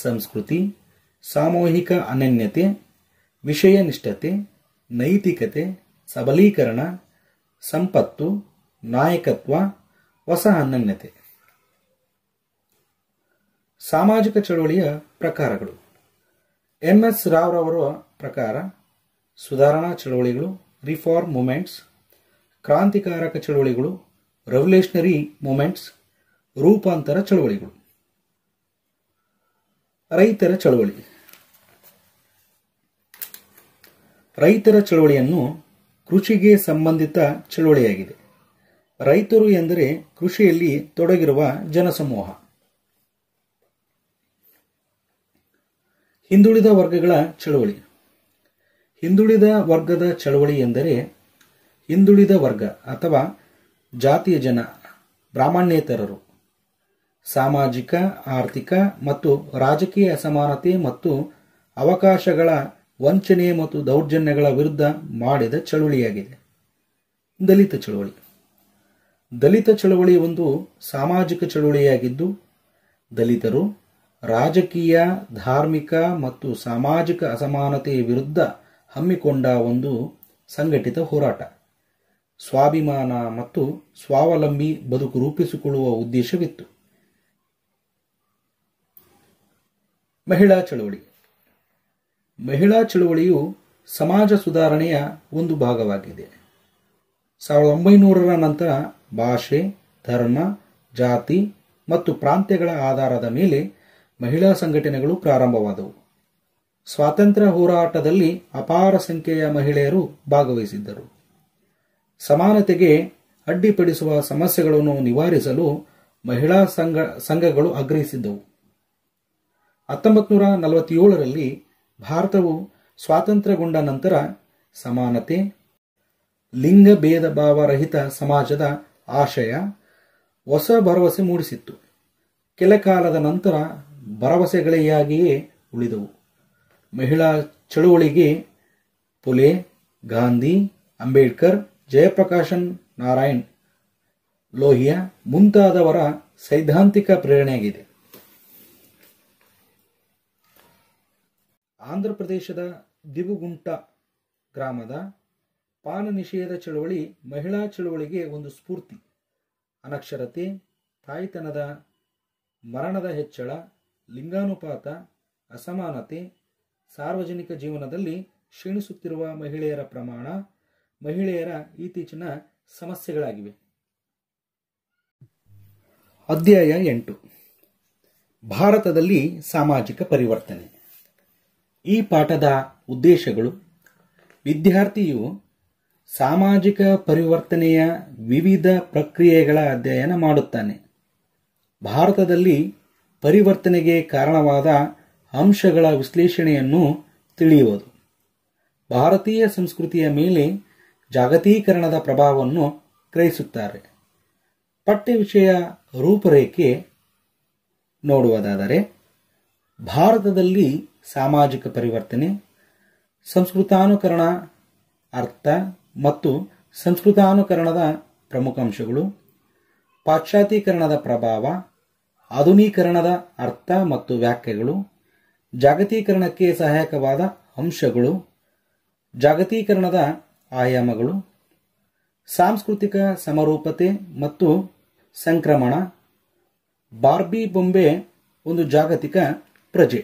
[SPEAKER 1] ಸಂಸ್ಕೃತಿ ಸಾಮೂಹಿಕ ಅನನ್ಯತೆ ನಿಷ್ಠತೆ ನೈತಿಕತೆ ಸಬಲೀಕರಣ ಸಂಪತ್ತು ನಾಯಕತ್ವ ಹೊಸ ಅನನ್ಯತೆ ಸಾಮಾಜಿಕ ಚಳುವಳಿಯ ಪ್ರಕಾರಗಳು ಎಂಎಸ್ ಎಸ್ ರಾವ್ರವರ ಪ್ರಕಾರ ಸುಧಾರಣಾ ಚಳುವಳಿಗಳು ರಿಫಾರ್ಮ್ ಮೂಮೆಂಟ್ಸ್ ಕ್ರಾಂತಿಕಾರಕ ಚಳುವಳಿಗಳು ರೆವಲ್ಯೂಷನರಿ ಮೂಮೆಂಟ್ಸ್ ರೂಪಾಂತರ ಚಳುವಳಿಗಳು ರೈತರ ಚಳುವಳಿ ರೈತರ ಚಳುವಳಿಯನ್ನು ಕೃಷಿಗೆ ಸಂಬಂಧಿತ ಚಳುವಳಿಯಾಗಿದೆ ರೈತರು ಎಂದರೆ ಕೃಷಿಯಲ್ಲಿ ತೊಡಗಿರುವ ಜನಸಮೂಹ ಹಿಂದುಳಿದ ವರ್ಗಗಳ ಚಳುವಳಿ ಹಿಂದುಳಿದ ವರ್ಗದ ಚಳವಳಿ ಎಂದರೆ ಹಿಂದುಳಿದ ವರ್ಗ ಅಥವಾ ಜಾತಿಯ ಜನ ಬ್ರಾಹ್ಮಣ್ಯೇತರರು ಸಾಮಾಜಿಕ ಆರ್ಥಿಕ ಮತ್ತು ರಾಜಕೀಯ ಅಸಮಾನತೆ ಮತ್ತು ಅವಕಾಶಗಳ ವಂಚನೆ ಮತ್ತು ದೌರ್ಜನ್ಯಗಳ ವಿರುದ್ಧ ಮಾಡಿದ ಚಳುವಳಿಯಾಗಿದೆ ದಲಿತ ಚಳುವಳಿ ದಲಿತ ಚಳುವಳಿ ಒಂದು ಸಾಮಾಜಿಕ ಚಳುವಳಿಯಾಗಿದ್ದು ದಲಿತರು ರಾಜಕೀಯ ಧಾರ್ಮಿಕ ಮತ್ತು ಸಾಮಾಜಿಕ ಅಸಮಾನತೆಯ ವಿರುದ್ಧ ಹಮ್ಮಿಕೊಂಡ ಒಂದು ಸಂಘಟಿತ ಹೋರಾಟ ಸ್ವಾಭಿಮಾನ ಮತ್ತು ಸ್ವಾವಲಂಬಿ ಬದುಕು ರೂಪಿಸಿಕೊಳ್ಳುವ ಉದ್ದೇಶವಿತ್ತು ಮಹಿಳಾ ಚಳವಳಿ ಮಹಿಳಾ ಚಳವಳಿಯು ಸಮಾಜ ಸುಧಾರಣೆಯ ಒಂದು ಭಾಗವಾಗಿದೆ ಸಾವಿರದ ಒಂಬೈನೂರರ ನಂತರ ಭಾಷೆ ಧರ್ಮ ಜಾತಿ ಮತ್ತು ಪ್ರಾಂತ್ಯಗಳ ಆಧಾರದ ಮೇಲೆ ಮಹಿಳಾ ಸಂಘಟನೆಗಳು ಪ್ರಾರಂಭವಾದವು ಸ್ವಾತಂತ್ರ್ಯ ಹೋರಾಟದಲ್ಲಿ ಅಪಾರ ಸಂಖ್ಯೆಯ ಮಹಿಳೆಯರು ಭಾಗವಹಿಸಿದ್ದರು ಸಮಾನತೆಗೆ ಅಡ್ಡಿಪಡಿಸುವ ಸಮಸ್ಯೆಗಳನ್ನು ನಿವಾರಿಸಲು ಮಹಿಳಾ ಸಂಘ ಸಂಘಗಳು ಆಗ್ರಹಿಸಿದ್ದವು ಹತ್ತೊಂಬತ್ತು ನೂರ ನಲವತ್ತೇಳರಲ್ಲಿ ಭಾರತವು ಸ್ವಾತಂತ್ರ್ಯಗೊಂಡ ನಂತರ ಸಮಾನತೆ ಲಿಂಗ ಭೇದ ಭಾವರಹಿತ ಸಮಾಜದ ಆಶಯ ಹೊಸ ಭರವಸೆ ಮೂಡಿಸಿತ್ತು ಕೆಲ ಕಾಲದ ನಂತರ ಭರವಸೆಗಳೆಯಾಗಿಯೇ ಉಳಿದವು ಮಹಿಳಾ ಚಳುವಳಿಗೆ ಪುಲೆ ಗಾಂಧಿ ಅಂಬೇಡ್ಕರ್ ಜಯಪ್ರಕಾಶನ್ ನಾರಾಯಣ್ ಲೋಹಿಯಾ ಮುಂತಾದವರ ಸೈದ್ಧಾಂತಿಕ ಪ್ರೇರಣೆಯಾಗಿದೆ ಆಂಧ್ರ ಪ್ರದೇಶದ ದಿವುಗುಂಟ ಗ್ರಾಮದ ಪಾನ ನಿಷೇಧ ಚಳುವಳಿ ಮಹಿಳಾ ಚಳುವಳಿಗೆ ಒಂದು ಸ್ಫೂರ್ತಿ ಅನಕ್ಷರತೆ ತಾಯ್ತನದ ಮರಣದ ಹೆಚ್ಚಳ ಲಿಂಗಾನುಪಾತ ಅಸಮಾನತೆ ಸಾರ್ವಜನಿಕ ಜೀವನದಲ್ಲಿ ಕ್ಷೀಣಿಸುತ್ತಿರುವ ಮಹಿಳೆಯರ ಪ್ರಮಾಣ ಮಹಿಳೆಯರ ಇತ್ತೀಚಿನ ಸಮಸ್ಯೆಗಳಾಗಿವೆ ಅಧ್ಯಾಯ ಎಂಟು ಭಾರತದಲ್ಲಿ ಸಾಮಾಜಿಕ ಪರಿವರ್ತನೆ ಈ ಪಾಠದ ಉದ್ದೇಶಗಳು ವಿದ್ಯಾರ್ಥಿಯು ಸಾಮಾಜಿಕ ಪರಿವರ್ತನೆಯ ವಿವಿಧ ಪ್ರಕ್ರಿಯೆಗಳ ಅಧ್ಯಯನ ಮಾಡುತ್ತಾನೆ ಭಾರತದಲ್ಲಿ ಪರಿವರ್ತನೆಗೆ ಕಾರಣವಾದ ಅಂಶಗಳ ವಿಶ್ಲೇಷಣೆಯನ್ನು ತಿಳಿಯುವುದು ಭಾರತೀಯ ಸಂಸ್ಕೃತಿಯ ಮೇಲೆ ಜಾಗತೀಕರಣದ ಪ್ರಭಾವವನ್ನು ಗ್ರಹಿಸುತ್ತಾರೆ ಪಠ್ಯ ವಿಷಯ ರೂಪರೇಖೆ ನೋಡುವುದಾದರೆ ಭಾರತದಲ್ಲಿ ಸಾಮಾಜಿಕ ಪರಿವರ್ತನೆ ಸಂಸ್ಕೃತಾನುಕರಣ ಅರ್ಥ ಮತ್ತು ಸಂಸ್ಕೃತಾನುಕರಣದ ಪ್ರಮುಖ ಅಂಶಗಳು ಪಾಶ್ಚಾತ್ಯೀಕರಣದ ಪ್ರಭಾವ ಆಧುನೀಕರಣದ ಅರ್ಥ ಮತ್ತು ವ್ಯಾಖ್ಯೆಗಳು ಜಾಗತೀಕರಣಕ್ಕೆ ಸಹಾಯಕವಾದ ಅಂಶಗಳು ಜಾಗತೀಕರಣದ ಆಯಾಮಗಳು ಸಾಂಸ್ಕೃತಿಕ ಸಮರೂಪತೆ ಮತ್ತು ಸಂಕ್ರಮಣ ಬಾರ್ಬಿ ಬೊಂಬೆ ಒಂದು ಜಾಗತಿಕ ಪ್ರಜೆ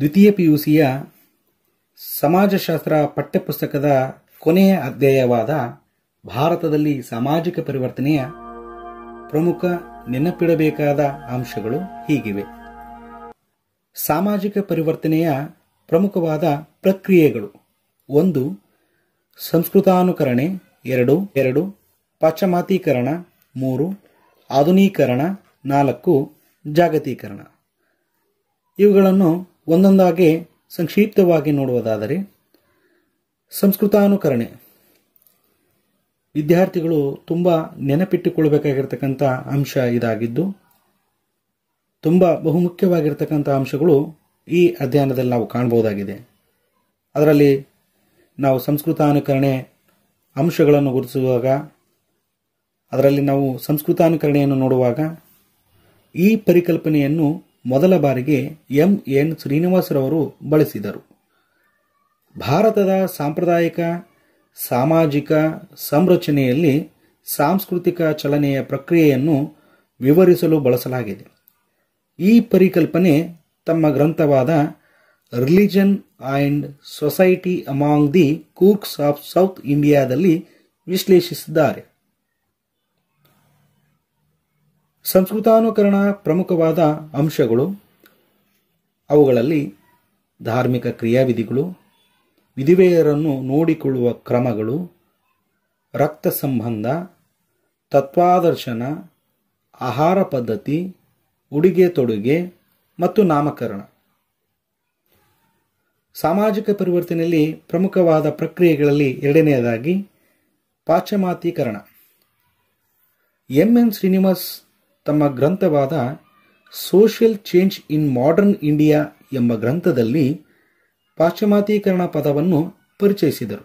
[SPEAKER 1] ದ್ವಿತೀಯ ಪಿಯುಸಿಯ ಸಮಾಜಶಾಸ್ತ್ರ ಪಠ್ಯಪುಸ್ತಕದ ಕೊನೆಯ ಅಧ್ಯಾಯವಾದ ಭಾರತದಲ್ಲಿ ಸಾಮಾಜಿಕ ಪರಿವರ್ತನೆಯ ಪ್ರಮುಖ ನೆನಪಿಡಬೇಕಾದ ಅಂಶಗಳು ಹೀಗಿವೆ ಸಾಮಾಜಿಕ ಪರಿವರ್ತನೆಯ ಪ್ರಮುಖವಾದ ಪ್ರಕ್ರಿಯೆಗಳು ಒಂದು ಸಂಸ್ಕೃತಾನುಕರಣೆ ಎರಡು ಎರಡು ಪಾಶ್ಚಿಮಾತೀಕರಣ ಮೂರು ಆಧುನೀಕರಣ ನಾಲ್ಕು ಜಾಗತೀಕರಣ ಇವುಗಳನ್ನು ಒಂದೊಂದಾಗಿ ಸಂಕ್ಷಿಪ್ತವಾಗಿ ನೋಡುವುದಾದರೆ ಸಂಸ್ಕೃತಾನುಕರಣೆ ವಿದ್ಯಾರ್ಥಿಗಳು ತುಂಬ ನೆನಪಿಟ್ಟುಕೊಳ್ಳಬೇಕಾಗಿರ್ತಕ್ಕಂಥ ಅಂಶ ಇದಾಗಿದ್ದು ತುಂಬ ಬಹುಮುಖ್ಯವಾಗಿರ್ತಕ್ಕಂಥ ಅಂಶಗಳು ಈ ಅಧ್ಯಯನದಲ್ಲಿ ನಾವು ಕಾಣಬಹುದಾಗಿದೆ ಅದರಲ್ಲಿ ನಾವು ಸಂಸ್ಕೃತಾನುಕರಣೆ ಅಂಶಗಳನ್ನು ಗುರುತಿಸುವಾಗ ಅದರಲ್ಲಿ ನಾವು ಸಂಸ್ಕೃತಾನುಕರಣೆಯನ್ನು ನೋಡುವಾಗ ಈ ಪರಿಕಲ್ಪನೆಯನ್ನು ಮೊದಲ ಬಾರಿಗೆ ಎಂ ಎನ್ ಶ್ರೀನಿವಾಸರವರು ಬಳಸಿದರು ಭಾರತದ ಸಾಂಪ್ರದಾಯಿಕ ಸಾಮಾಜಿಕ ಸಂರಚನೆಯಲ್ಲಿ ಸಾಂಸ್ಕೃತಿಕ ಚಲನೆಯ ಪ್ರಕ್ರಿಯೆಯನ್ನು ವಿವರಿಸಲು ಬಳಸಲಾಗಿದೆ ಈ ಪರಿಕಲ್ಪನೆ ತಮ್ಮ ಗ್ರಂಥವಾದ religion and society among the Coorgs of South ಇಂಡಿಯಾದಲ್ಲಿ ವಿಶ್ಲೇಷಿಸಿದ್ದಾರೆ ಸಂಸ್ಕೃತಾನುಕರಣ ಪ್ರಮುಖವಾದ ಅಂಶಗಳು ಅವುಗಳಲ್ಲಿ ಧಾರ್ಮಿಕ ಕ್ರಿಯಾವಿಧಿಗಳು ವಿಧಿವೇಯರನ್ನು ನೋಡಿಕೊಳ್ಳುವ ಕ್ರಮಗಳು ರಕ್ತ ಸಂಬಂಧ ತತ್ವಾದರ್ಶನ ಆಹಾರ ಪದ್ಧತಿ ಉಡುಗೆ ತೊಡುಗೆ ಮತ್ತು ನಾಮಕರಣ ಸಾಮಾಜಿಕ ಪರಿವರ್ತನೆಯಲ್ಲಿ ಪ್ರಮುಖವಾದ ಪ್ರಕ್ರಿಯೆಗಳಲ್ಲಿ ಎರಡನೆಯದಾಗಿ ಪಾಶ್ಚಮಾತೀಕರಣ ಎಂ ಎನ್ ಶ್ರೀನಿವಾಸ್ ತಮ್ಮ ಗ್ರಂಥವಾದ social change in modern India ಎಂಬ ಗ್ರಂಥದಲ್ಲಿ ಪಾಶ್ಚಿಮಾತೀಕರಣ ಪದವನ್ನು ಪರಿಚಯಿಸಿದರು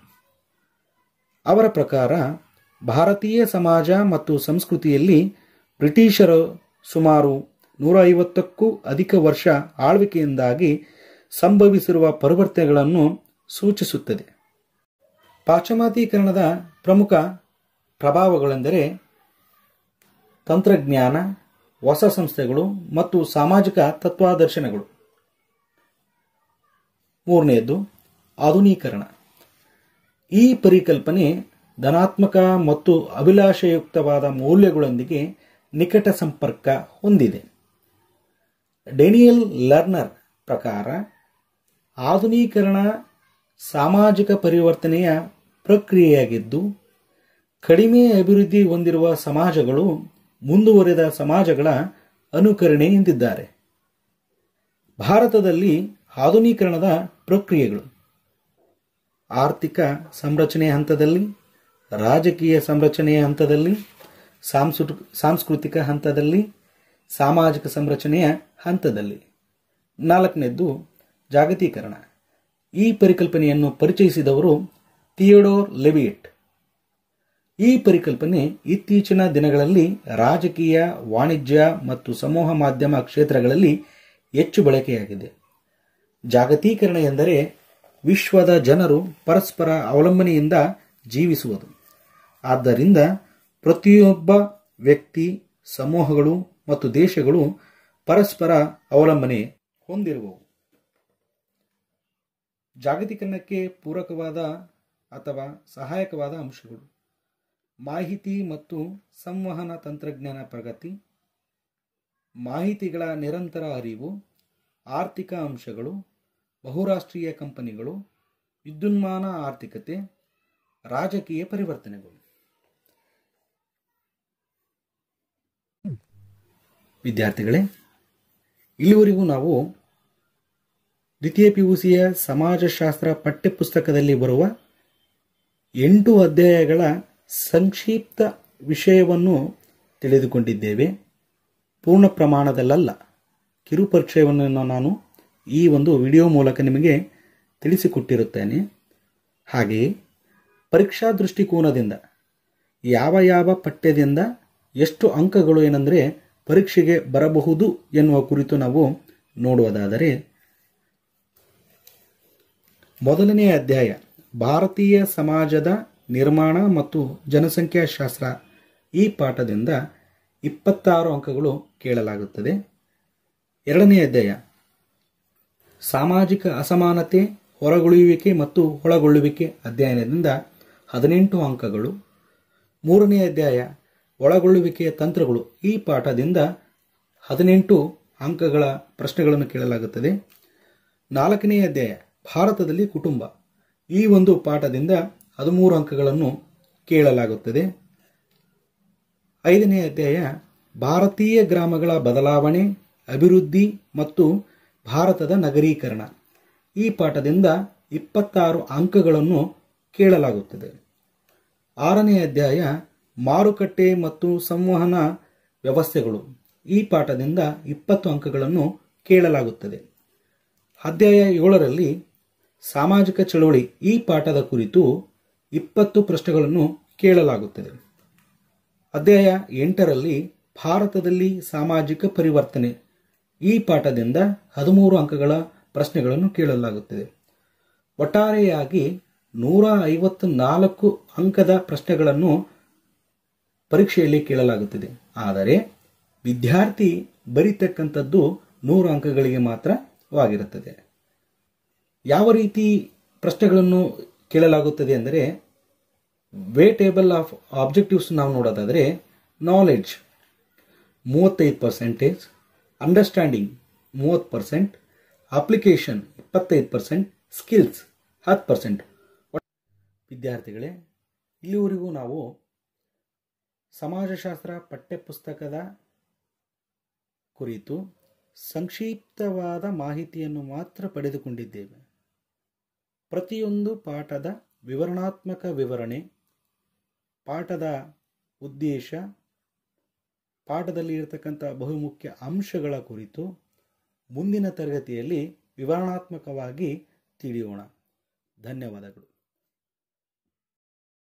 [SPEAKER 1] ಅವರ ಪ್ರಕಾರ ಭಾರತೀಯ ಸಮಾಜ ಮತ್ತು ಸಂಸ್ಕೃತಿಯಲ್ಲಿ ಬ್ರಿಟಿಷರು ಸುಮಾರು ನೂರ ಐವತ್ತಕ್ಕೂ ಅಧಿಕ ವರ್ಷ ಆಳ್ವಿಕೆಯಿಂದಾಗಿ ಸಂಭವಿಸಿರುವ ಪರಿವರ್ತನೆಗಳನ್ನು ಸೂಚಿಸುತ್ತದೆ ಪಾಶ್ಚಿಮಾತೀಕರಣದ ಪ್ರಮುಖ ಪ್ರಭಾವಗಳೆಂದರೆ ತಂತ್ರಜ್ಞಾನ ಹೊಸ ಸಂಸ್ಥೆಗಳು ಮತ್ತು ಸಾಮಾಜಿಕ ತತ್ವಾದರ್ಶನಗಳು ಮೂರನೆಯದು ಆಧುನೀಕರಣ ಈ ಪರಿಕಲ್ಪನೆ ಧನಾತ್ಮಕ ಮತ್ತು ಅಭಿಲಾಷಯುಕ್ತವಾದ ಮೌಲ್ಯಗಳೊಂದಿಗೆ ನಿಕಟ ಸಂಪರ್ಕ ಹೊಂದಿದೆ ಡೇನಿಯಲ್ ಲರ್ನರ್ ಪ್ರಕಾರ ಆಧುನೀಕರಣ ಸಾಮಾಜಿಕ ಪರಿವರ್ತನೆಯ ಪ್ರಕ್ರಿಯೆಯಾಗಿದ್ದು ಕಡಿಮೆ ಅಭಿವೃದ್ಧಿ ಹೊಂದಿರುವ ಸಮಾಜಗಳು ಮುಂದುವರೆದ ಸಮಾಜಗಳ ಅನುಕರಣೆ ಎಂದಿದ್ದಾರೆ ಭಾರತದಲ್ಲಿ ಆಧುನೀಕರಣದ ಪ್ರಕ್ರಿಯೆಗಳು ಆರ್ಥಿಕ ಸಂರಚನೆಯ ಹಂತದಲ್ಲಿ ರಾಜಕೀಯ ಸಂರಚನೆಯ ಹಂತದಲ್ಲಿ ಸಾಂಸ್ಕೃತಿಕ ಹಂತದಲ್ಲಿ ಸಾಮಾಜಿಕ ಸಂರಚನೆಯ ಹಂತದಲ್ಲಿ ನಾಲ್ಕನೇದ್ದು ಜಾಗತೀಕರಣ ಈ ಪರಿಕಲ್ಪನೆಯನ್ನು ಪರಿಚಯಿಸಿದವರು ಥಿಯೋಡೋರ್ ಲೆವಿಯಟ್ ಈ ಪರಿಕಲ್ಪನೆ ಇತ್ತೀಚಿನ ದಿನಗಳಲ್ಲಿ ರಾಜಕೀಯ ವಾಣಿಜ್ಯ ಮತ್ತು ಸಮೂಹ ಮಾಧ್ಯಮ ಕ್ಷೇತ್ರಗಳಲ್ಲಿ ಹೆಚ್ಚು ಬಳಕೆಯಾಗಿದೆ ಜಾಗತೀಕರಣ ಎಂದರೆ ವಿಶ್ವದ ಜನರು ಪರಸ್ಪರ ಅವಲಂಬನೆಯಿಂದ ಜೀವಿಸುವುದು ಆದ್ದರಿಂದ ಪ್ರತಿಯೊಬ್ಬ ವ್ಯಕ್ತಿ ಸಮೂಹಗಳು ಮತ್ತು ದೇಶಗಳು ಪರಸ್ಪರ ಅವಲಂಬನೆ ಹೊಂದಿರುವವು ಜಾಗತೀಕರಣಕ್ಕೆ ಪೂರಕವಾದ ಅಥವಾ ಸಹಾಯಕವಾದ ಅಂಶಗಳು ಮಾಹಿತಿ ಮತ್ತು ಸಂವಹನ ತಂತ್ರಜ್ಞಾನ ಪ್ರಗತಿ ಮಾಹಿತಿಗಳ ನಿರಂತರ ಅರಿವು ಆರ್ಥಿಕ ಅಂಶಗಳು ಬಹುರಾಷ್ಟ್ರೀಯ ಕಂಪನಿಗಳು ವಿದ್ಯುನ್ಮಾನ ಆರ್ಥಿಕತೆ ರಾಜಕೀಯ ಪರಿವರ್ತನೆಗಳು ವಿದ್ಯಾರ್ಥಿಗಳೇ ಇಲ್ಲಿವರೆಗೂ ನಾವು ದ್ವಿತೀಯ ಪಿ ಯು ಸಿಯ ಸಮಾಜಶಾಸ್ತ್ರ ಪಠ್ಯಪುಸ್ತಕದಲ್ಲಿ ಬರುವ ಎಂಟು ಅಧ್ಯಾಯಗಳ ಸಂಕ್ಷಿಪ್ತ ವಿಷಯವನ್ನು ತಿಳಿದುಕೊಂಡಿದ್ದೇವೆ ಪೂರ್ಣ ಪ್ರಮಾಣದಲ್ಲಲ್ಲ ಕಿರು ನಾನು ಈ ಒಂದು ವಿಡಿಯೋ ಮೂಲಕ ನಿಮಗೆ ತಿಳಿಸಿಕೊಟ್ಟಿರುತ್ತೇನೆ ಹಾಗೆಯೇ ಪರೀಕ್ಷಾ ದೃಷ್ಟಿಕೋನದಿಂದ ಯಾವ ಯಾವ ಪಠ್ಯದಿಂದ ಎಷ್ಟು ಅಂಕಗಳು ಏನಂದರೆ ಪರೀಕ್ಷೆಗೆ ಬರಬಹುದು ಎನ್ನುವ ಕುರಿತು ನಾವು ನೋಡುವುದಾದರೆ ಮೊದಲನೆಯ ಅಧ್ಯಾಯ ಭಾರತೀಯ ಸಮಾಜದ ನಿರ್ಮಾಣ ಮತ್ತು ಜನಸಂಖ್ಯಾಶಾಸ್ತ್ರ ಈ ಪಾಠದಿಂದ ಇಪ್ಪತ್ತಾರು ಅಂಕಗಳು ಕೇಳಲಾಗುತ್ತದೆ ಎರಡನೇ ಅಧ್ಯಾಯ ಸಾಮಾಜಿಕ ಅಸಮಾನತೆ ಹೊರಗುಳಿಯುವಿಕೆ ಮತ್ತು ಒಳಗೊಳ್ಳುವಿಕೆ ಅಧ್ಯಯನದಿಂದ ಹದಿನೆಂಟು ಅಂಕಗಳು ಮೂರನೇ ಅಧ್ಯಾಯ ಒಳಗೊಳ್ಳುವಿಕೆಯ ತಂತ್ರಗಳು ಈ ಪಾಠದಿಂದ ಹದಿನೆಂಟು ಅಂಕಗಳ ಪ್ರಶ್ನೆಗಳನ್ನು ಕೇಳಲಾಗುತ್ತದೆ ನಾಲ್ಕನೆಯ ಅಧ್ಯಾಯ ಭಾರತದಲ್ಲಿ ಕುಟುಂಬ ಈ ಒಂದು ಪಾಠದಿಂದ ಹದಿಮೂರು ಅಂಕಗಳನ್ನು ಕೇಳಲಾಗುತ್ತದೆ ಐದನೇ ಅಧ್ಯಾಯ ಭಾರತೀಯ ಗ್ರಾಮಗಳ ಬದಲಾವಣೆ ಅಭಿವೃದ್ಧಿ ಮತ್ತು ಭಾರತದ ನಗರೀಕರಣ ಈ ಪಾಠದಿಂದ ಇಪ್ಪತ್ತಾರು ಅಂಕಗಳನ್ನು ಕೇಳಲಾಗುತ್ತದೆ ಆರನೇ ಅಧ್ಯಾಯ ಮಾರುಕಟ್ಟೆ ಮತ್ತು ಸಂವಹನ ವ್ಯವಸ್ಥೆಗಳು ಈ ಪಾಠದಿಂದ ಇಪ್ಪತ್ತು ಅಂಕಗಳನ್ನು ಕೇಳಲಾಗುತ್ತದೆ ಅಧ್ಯಾಯ ಏಳರಲ್ಲಿ ಸಾಮಾಜಿಕ ಚಳವಳಿ ಈ ಪಾಠದ ಕುರಿತು ಇಪ್ಪತ್ತು ಪ್ರಶ್ನೆಗಳನ್ನು ಕೇಳಲಾಗುತ್ತದೆ ಅಧ್ಯಾಯ ಎಂಟರಲ್ಲಿ ಭಾರತದಲ್ಲಿ ಸಾಮಾಜಿಕ ಪರಿವರ್ತನೆ ಈ ಪಾಠದಿಂದ ಹದಿಮೂರು ಅಂಕಗಳ ಪ್ರಶ್ನೆಗಳನ್ನು ಕೇಳಲಾಗುತ್ತದೆ ಒಟ್ಟಾರೆಯಾಗಿ ನೂರ ಐವತ್ತು ನಾಲ್ಕು ಅಂಕದ ಪ್ರಶ್ನೆಗಳನ್ನು ಪರೀಕ್ಷೆಯಲ್ಲಿ ಕೇಳಲಾಗುತ್ತದೆ ಆದರೆ ವಿದ್ಯಾರ್ಥಿ ಬರೀತಕ್ಕಂಥದ್ದು ನೂರು ಅಂಕಗಳಿಗೆ ಮಾತ್ರವಾಗಿರುತ್ತದೆ ಯಾವ ರೀತಿ ಪ್ರಶ್ನೆಗಳನ್ನು ಕೇಳಲಾಗುತ್ತದೆ ಅಂದರೆ ವೇ ಟೇಬಲ್ ಆಫ್ ಆಬ್ಜೆಕ್ಟಿವ್ಸ್ ನಾವು ನೋಡೋದಾದರೆ ನಾಲೆಡ್ಜ್ ಮೂವತ್ತೈದು ಪರ್ಸೆಂಟೇಜ್ ಅಂಡರ್ಸ್ಟ್ಯಾಂಡಿಂಗ್ ಮೂವತ್ತು ಪರ್ಸೆಂಟ್ ಅಪ್ಲಿಕೇಶನ್ ಇಪ್ಪತ್ತೈದು ಪರ್ಸೆಂಟ್ ಸ್ಕಿಲ್ಸ್ ಹತ್ತು ಪರ್ಸೆಂಟ್ ವಿದ್ಯಾರ್ಥಿಗಳೇ ಇಲ್ಲಿವರೆಗೂ ನಾವು ಸಮಾಜಶಾಸ್ತ್ರ ಪಠ್ಯಪುಸ್ತಕದ ಕುರಿತು ಸಂಕ್ಷಿಪ್ತವಾದ ಮಾಹಿತಿಯನ್ನು ಮಾತ್ರ ಪಡೆದುಕೊಂಡಿದ್ದೇವೆ ಪ್ರತಿಯೊಂದು ಪಾಠದ ವಿವರಣಾತ್ಮಕ ವಿವರಣೆ ಪಾಠದ ಉದ್ದೇಶ ಪಾಠದಲ್ಲಿ ಇರತಕ್ಕಂಥ ಬಹುಮುಖ್ಯ ಅಂಶಗಳ ಕುರಿತು ಮುಂದಿನ ತರಗತಿಯಲ್ಲಿ ವಿವರಣಾತ್ಮಕವಾಗಿ ತಿಳಿಯೋಣ ಧನ್ಯವಾದಗಳು